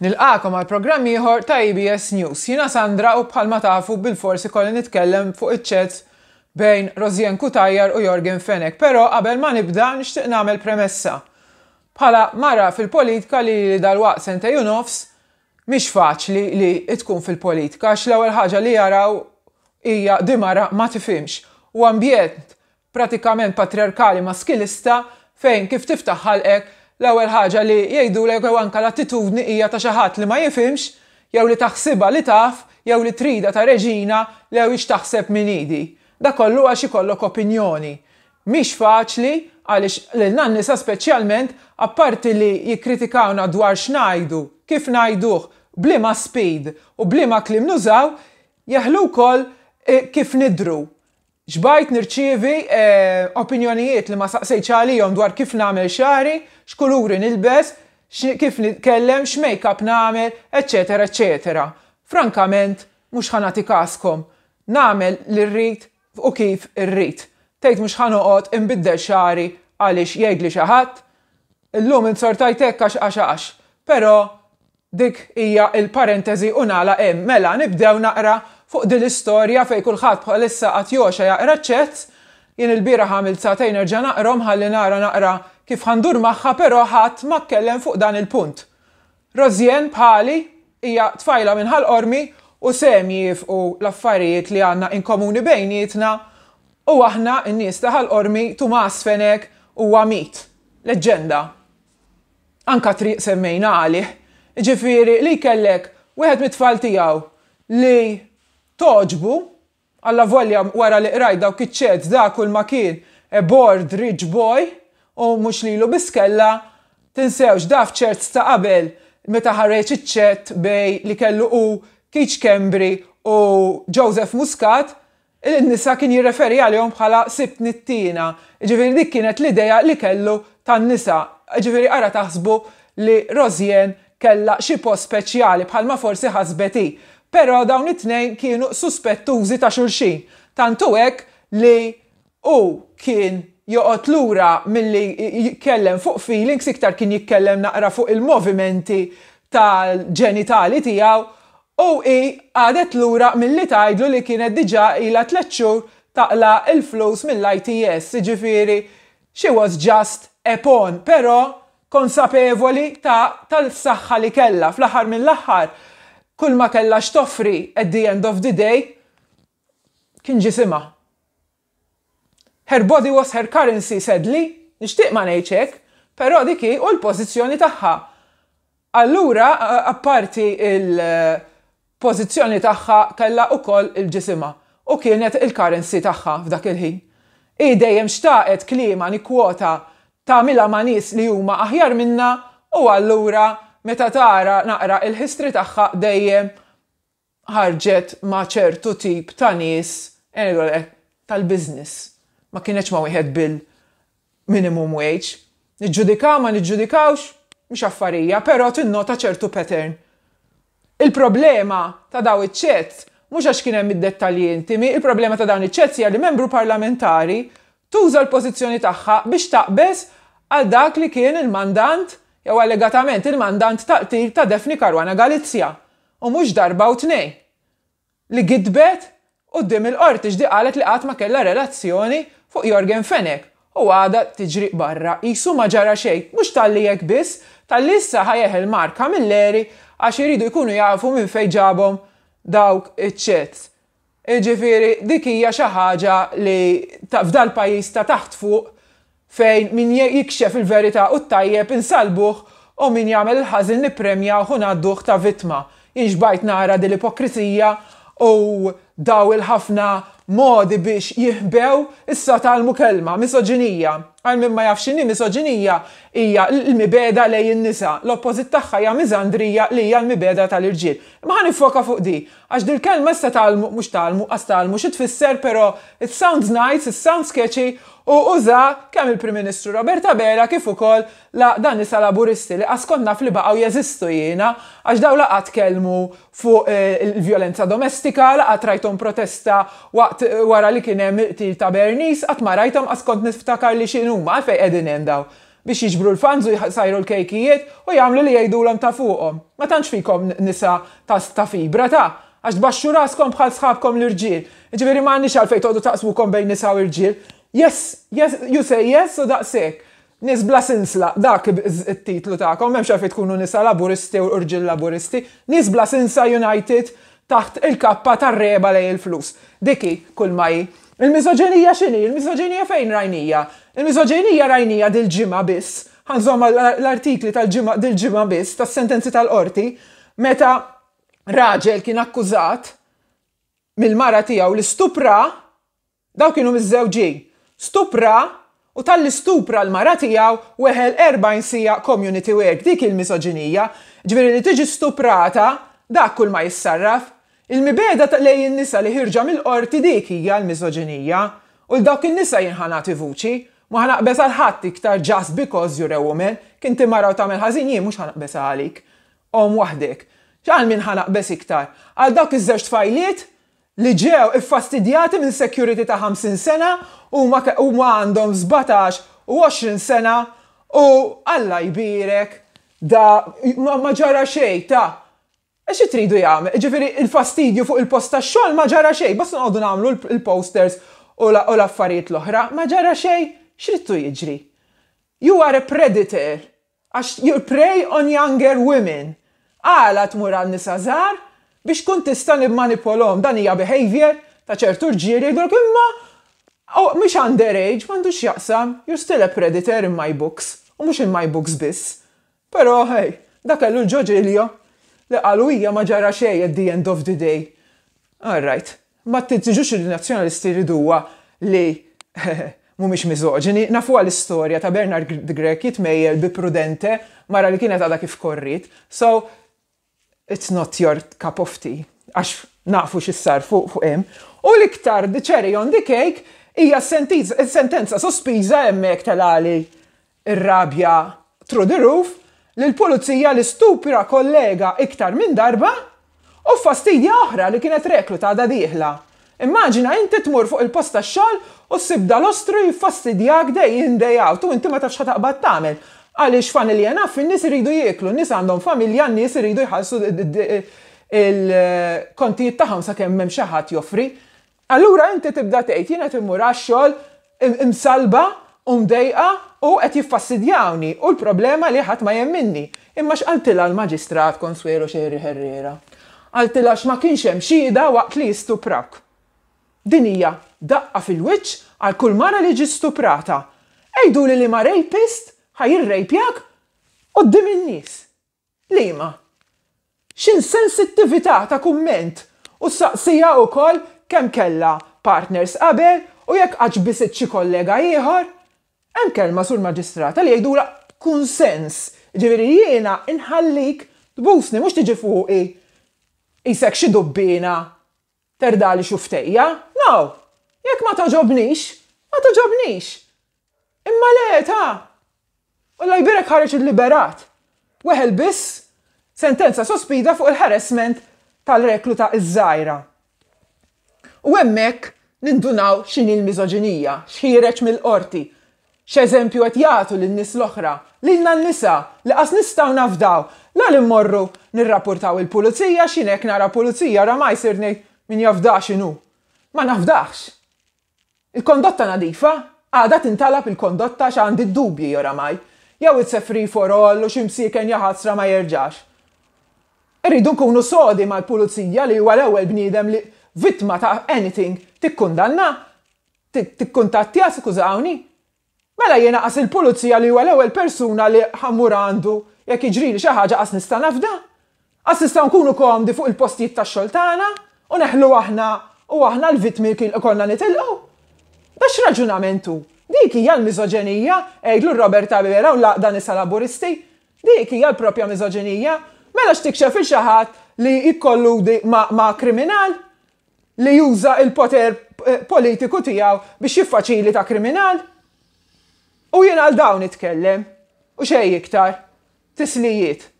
Nilqakom għal programm ieħor ta' ABS News. Jina Sandra u bħalma tafu bil-forsi kolli nitkellem fuq iċ bejn Rozien Kutajjar u Jorgen Fenek, pero qabel ma nibda nixtieq nagħmel premessa. Bħala mara fil-politika li li dal-waqt sente nofs, mhix faċli li tkun fil-politika għax l-ewwel ħaġa li jaraw hija dimara ma tifimx u ambjent pratikament patriarkali maskilista fejn kif tiftaħ ħalqek L-ewwel ħaġa li jgħidu jew anke l-attitudni hija ta' xi ħadd li ma jifhimx jew li taħsibha li taf jew li trida ta' reġina li jew taħseb minn idi. Da kollu għax ikollok opinjoni. Mhix faċli għaliex lil nannisa speċjalment apparti li jikkritikawna dwar x'ngħidu, kif ngħiduh, blima speed u blima klim nużaw, jaħlu kol e, kif nidru. Ġbajt nirċivi e, opinjonijiet li ma saqsejċalihom dwar kif namel xari, x'kuluri nilbes, kif nitkellem, x'makeup nagħmel, eċetera, eċetera. Frankament, mhux ħanati kaskom. Nagħmel li rrid u kif irrid. Tgħid mhux ħanoqgħod imbiddel xari għaliex jgħidli xi ħadd. Illum insortajtek għax għax għax. Però dik hija il-parentesi u nala hemm. Mela nibdew naqra fuq din l-istorja fej kulħadd bħalissa qatt joxa jaqra ċezz, jien il-bira ħamil satajn erġa' naqrom ħalli nara naqra kif ħandur magħha però ħadd ma kellem fuq dan il-punt. Rozjen bħali hija tfajla minn ħal u sem u l-affarijiet li għandna inkomuni bejnietna u aħna n-nies ta' ħal-qormi Tumas Fenek u Għamit. Leġenda. Anka triq semmejna għalih, ġifiri li kellek wieħed mit-tfal tiegħu li toġbu għalla voljam wara li rajda u kitċet da kull ma kien board rich boy u mux li lu biskella tinsewx daf ċert ta' qabel meta ħareċ iċ bej li kellu u Kiċ Kembri u Joseph Muscat il-nisa kien jirreferi għalihom bħala sibt nittina. Ġifiri dik kienet l-ideja li kellu tan-nisa. Ġifiri għara taħsbu li Rozjen kella xi post speċjali bħalma forsi ħasbeti. Però dawn it-tnejn kienu suspettużi ta' xulxin. Tantu hekk li u kien joqot lura milli jikkellem fuq feelings iktar kien jikkellem naqra fuq il-movimenti tal-ġenitali tijaw u i għadet lura milli tajdlu li kienet diġa ila tletxur taqla il-flus mill-ITS, ġifiri, she was just epon, pero konsapevoli ta' tal-saxħa li kella fl-aħħar mill-aħħar. Kull ma kella x-toffri at the end of the day kien ġisima' Her body was her currency, sedli, nishtiq ma nejċek, pero diki u l-pozizjoni taħħa. Allura, apparti il-pozizjoni eh, taħħa kalla u koll il-ġisima u kienet il-currency taħħa f'dak il-ħin. I dejjem xtaqet klima kwota ta' mila manis li huma aħjar minna u allura meta tara naqra il-histri tagħha dejjem ħarġet ma' ċertu tip ta' nies eh, tal-biznis ma kienieċ ma wieħed bil minimum wage. Nġudikaw ma nġudikawx, mhux affarija, però tinnota ċertu pattern. Il-problema ta' daw iċ-ċett mhux għax kien hemm id-dettalji intimi, il-problema ta' dawn iċ-ċett hija li membru parlamentari tuża l-pożizzjoni tagħha biex taqbeż għal dak li kien il-mandant jew allegatament il-mandant taqtil ta' Defni Karwana Galizja u mhux darba u tnej. Li gidbet u d il-qorti ġdi qalet li qatt ma kellha relazzjoni fuq Jorgen Fenek u għada tiġri barra jisu ma ġara xej, mux tal-li jek bis, tal-li issa ħajeħ il-marka mill-leri għax iridu jkunu jafu minn fej ġabhom dawk iċ Iġifiri, dik hija xi ħaġa li f'dal pajjiż ta' taħt fuq fejn min jikxef il-verità u t-tajjeb insalbuh u min jagħmel il-ħażin nippremja u ngħadduh ta' vittma. Inġbajt nara dil-ipokrizija u daw il-ħafna modi biex jihbew issa tal-mukelma, misoġinija għal minn ma jafxini misoġinija hija l-mibeda lej jinnisa, nisa l-oppożit tagħha hija Mizandrija li hija l-mibeda tal-irġiel. Ma ħan nifoka fuq di, għax dil kelma sta talmu mhux talmu qas talmu xi tfisser però it sounds nice, it sounds sketchy u uża kemm il-Prim Ministru Roberta Bela kif ukoll la dan is laburisti li qaskonna fil baqgħu jeżistu jiena għax daw laqat kelmu fuq eh, il-vjolenza domestika, laqat rajtom protesta waqt wara li kien hemm til ta' Bernis, qatt ma rajtom qaskont niftakar li xinu huma għalfej qegħdin hemm biex jiġbru l fanzu jħasajru l-kejkijiet u jagħmlu li jgħidulhom ta' fuqhom. Ma tantx fikom nisa ta' ta' fibra ta' għax baxxu raskom bħal sħabkom l-irġiel. Ġifieri m'għandniex għalfejn tgħodu taqsmukom bejn nisa u irġil. Yes, yes, you say yes da' daqshekk. Nis bla sinsla, dak it-titlu kom, memx għalfej tkunu nisa laburisti u urġil laburisti, nis bla sinsa United taħt il-kappa tar-reba lej il-flus. Diki, kull ma Il-misoġenija xini? Il-misoġenija fejn rajnija? Il-misoġenija rajnija dil-ġimma biss. Għanżomma l-artikli tal-ġimma dil-ġimma biss, tas-sentenzi tal-qorti, meta raġel kien akkużat mill-mara tiegħu li stupra daw kienu mizzewġi, Stupra u tal-istupra l-mara tijaw weħel 40 sija community work, dik il-misoġinija, ġveri li tiġi stuprata, dak kull ma jissarraf, Il-mibeda ta' lej nisa li ħirġa mill-qorti dik hija l miżoġinija u l-dawk in-nisa jinħana tivuċi ma ħanaqbes għal ħadd iktar just because you're a woman kien timaraw tagħmel ħażin jien mhux ħanaqbes għalik. Om waħdek. X'għal min ħanaqbes iktar? Għal dawk iż-żewġ tfajliet li ġew iffastidjati minn security ta' 50 sena u ma għandhom 17 u 20 sena u Alla jbirek da ma ġara xej ta' Eċi tridu jgħamil, ġifiri il-fastidju fuq il posta ta' xol ma ġara xej, bas nqoddu namlu il-posters u l-affarijiet l-oħra, ma ġara xej, xrittu jiġri. You are a predator, għax you prey on younger women. Għala tmur għal nisazar biex kun tista' manipolom dan hija behavior ta' ċertu ġiri, jgħidulok imma mhix underage, m'għandux jaqsam, you're still a predator in my books, u mhux in my books biss. Però hej, dakallu l ġoġilio li qalu hija ma ġara xej at the end of the day. All right, ma tiġux il-nazzjonalisti riduwa li mumiex mizoġini, nafu għal istoria ta' Bernard Grek jitmejjel bi prudente mara li kienet għada kif korrit. So, it's not your cup of tea. Għax nafu xissar fuq fuq hemm. U l-iktar the cherry on the cake hija sentenza sospiża hemmhekk tal-għali ir-rabja through the roof l-pulizija li stupira kollega iktar minn darba u fastidja oħra li kienet reklu ta' diħla. Immaġina inti tmur fuq il posta tax-xogħol u sibda l-ostru jifastidja għdej jindej għaw tu u inti ma tafx ħataqbad tagħmel. Għaliex familja naf in-nies iridu jieklu, nies għandhom familja, n-nies iridu jħallsu il-kontijiet tagħhom sakemm m'hemm xi ħadd joffri. Allura inti tibda tgħid jiena timmur għax-xogħol imsalba umdejqa u qed jiffassidjawni u l-problema li ħadd ma jemminni. Imma x'qaltilha l-Maġistrat Konsuelo Xerri Herrera. Qaltilha x'ma kienx hemm xhieda waqt li jistuprak. Din hija daqqa fil-wiċċ għal kull mara li ġi stuprata. Ejdu li li ma rapist ħajir u qoddim in-nies. Lima. X'in sensittività ta' kumment u saqsija wkoll kemm kella partners qabel u jekk qaġbisit xi kollega ieħor hemm kelma sur maġistrata li jgħidura kunsens. Ġifieri jiena inħallik tbusni mhux tiġi fuqi isek xi dubbina terdali xuftejja. No, jekk ma taġobnix, ma taġobnix. Imma le ta' la jbirek ħareġ il-liberat. Weħel biss sentenza sospida fuq il-harassment tal-rekluta iż-żajra. U hemmhekk nindunaw x'in il-miżoġinija, x'ħireġ mill-qorti, x'eżempju qed jagħtu lin-nies l-oħra, lilna n-nisa li qas nistgħu nafdaw, la li mmorru nirrapportaw il-pulizija x'inek nara pulizija ra ma jsir min jafdax inu. Ma nafdax. Il-kondotta nadifa, għadha tintalab il-kondotta x'għandi d-dubji oramaj, jew it's a free for all u x'imsieken jaħasra ma jerġax. Irridu nkunu sodi mal-pulizija li huwa l-ewwel bniedem li vittma ta' anything tikkundanna, Tikkuntattja skużawni, Mela jena qas il-pulizija li huwa l-ewwel persuna li ħammur għandu jekk iġri li xi ħaġa qas nista' nafda? Qas nista' nkunu komdi fuq il-postijiet tax-xogħol tagħna u neħlu aħna u aħna l-vitmi kien konna nitilqu? Bax raġunamentu? Dik hija l-miżoġenija, ejdlu Roberta Bivera u laqda nisa laburisti, dik hija l-propja miżoġenija, mela x'tikxef il xaħat li jikkolludi ma, ma kriminal li juża il-poter eh, politiku tiegħu biex jiffaċili ta' kriminal. U jien għal dawn itkellem. U xej iktar. Tislijiet.